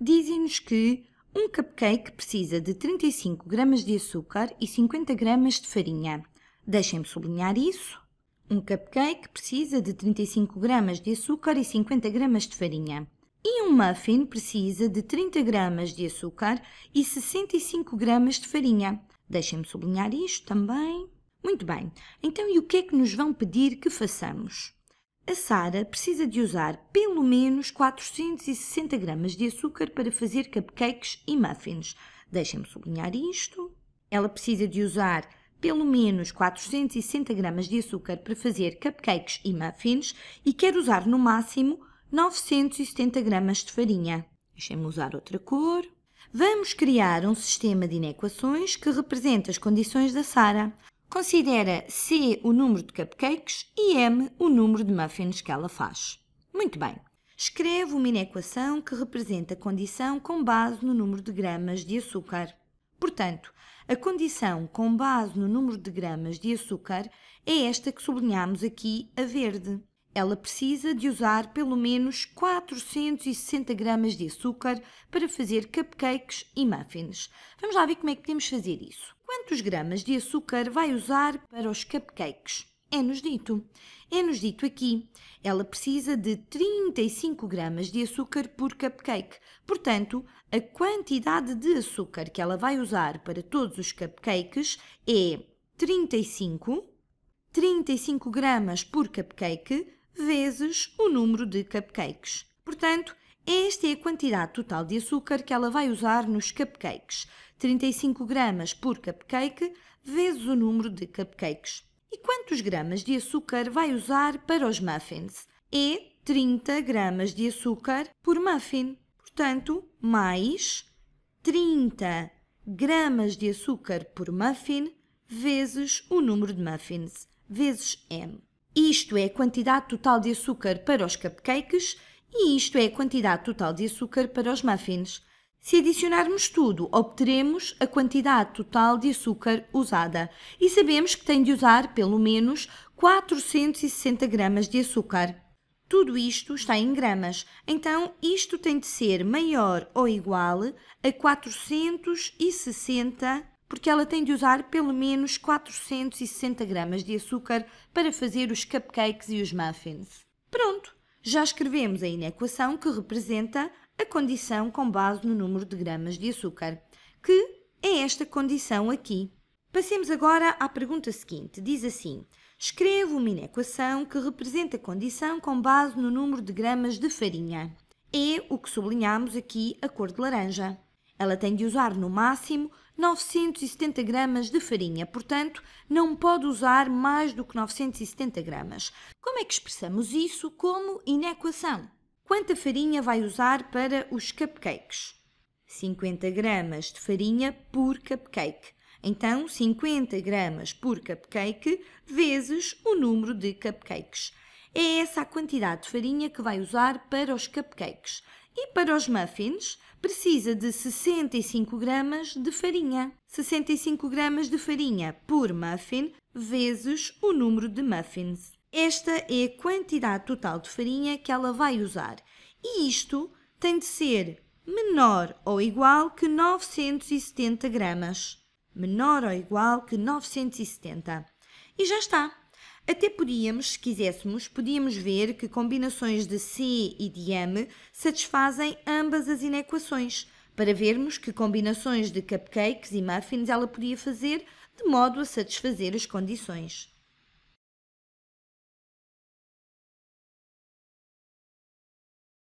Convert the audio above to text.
dizem-nos que um cupcake precisa de 35 gramas de açúcar e 50 gramas de farinha. Deixem-me sublinhar isso. Um cupcake precisa de 35 gramas de açúcar e 50 gramas de farinha. E um muffin precisa de 30 gramas de açúcar e 65 gramas de farinha. Deixem-me sublinhar isto também. Muito bem, então e o que é que nos vão pedir que façamos? A Sara precisa de usar pelo menos 460 gramas de açúcar para fazer cupcakes e muffins. Deixem-me sublinhar isto. Ela precisa de usar pelo menos 460 gramas de açúcar para fazer cupcakes e muffins e quer usar no máximo 970 gramas de farinha. Deixem-me usar outra cor. Vamos criar um sistema de inequações que representa as condições da Sara. Considera C o número de cupcakes e M o número de muffins que ela faz. Muito bem. Escreve uma inequação que representa a condição com base no número de gramas de açúcar. Portanto, a condição com base no número de gramas de açúcar é esta que sublinhamos aqui a verde. Ela precisa de usar pelo menos 460 gramas de açúcar para fazer cupcakes e muffins. Vamos lá ver como é que podemos fazer isso. Quantos gramas de açúcar vai usar para os cupcakes? É-nos dito. É-nos dito aqui. Ela precisa de 35 gramas de açúcar por cupcake. Portanto, a quantidade de açúcar que ela vai usar para todos os cupcakes é 35 35 gramas por cupcake vezes o número de cupcakes. Portanto, esta é a quantidade total de açúcar que ela vai usar nos cupcakes. 35 gramas por cupcake vezes o número de cupcakes. E quantos gramas de açúcar vai usar para os muffins? É 30 gramas de açúcar por muffin. Portanto, mais 30 gramas de açúcar por muffin vezes o número de muffins, vezes M. Isto é a quantidade total de açúcar para os cupcakes e isto é a quantidade total de açúcar para os muffins. Se adicionarmos tudo, obteremos a quantidade total de açúcar usada e sabemos que tem de usar pelo menos 460 gramas de açúcar. Tudo isto está em gramas, então isto tem de ser maior ou igual a 460 porque ela tem de usar pelo menos 460 gramas de açúcar para fazer os cupcakes e os muffins. Pronto, já escrevemos a inequação que representa a condição com base no número de gramas de açúcar, que é esta condição aqui. Passemos agora à pergunta seguinte. Diz assim: escreva uma inequação que representa a condição com base no número de gramas de farinha. É o que sublinhamos aqui a cor de laranja. Ela tem de usar no máximo 970 gramas de farinha, portanto, não pode usar mais do que 970 gramas. Como é que expressamos isso como inequação? Quanta farinha vai usar para os cupcakes? 50 gramas de farinha por cupcake. Então, 50 gramas por cupcake vezes o número de cupcakes. É essa a quantidade de farinha que vai usar para os cupcakes. E para os muffins, precisa de 65 gramas de farinha. 65 gramas de farinha por muffin vezes o número de muffins. Esta é a quantidade total de farinha que ela vai usar. E isto tem de ser menor ou igual que 970 gramas. Menor ou igual que 970. E já está. Até podíamos, se quiséssemos, podíamos ver que combinações de C e de M satisfazem ambas as inequações, para vermos que combinações de cupcakes e muffins ela podia fazer de modo a satisfazer as condições.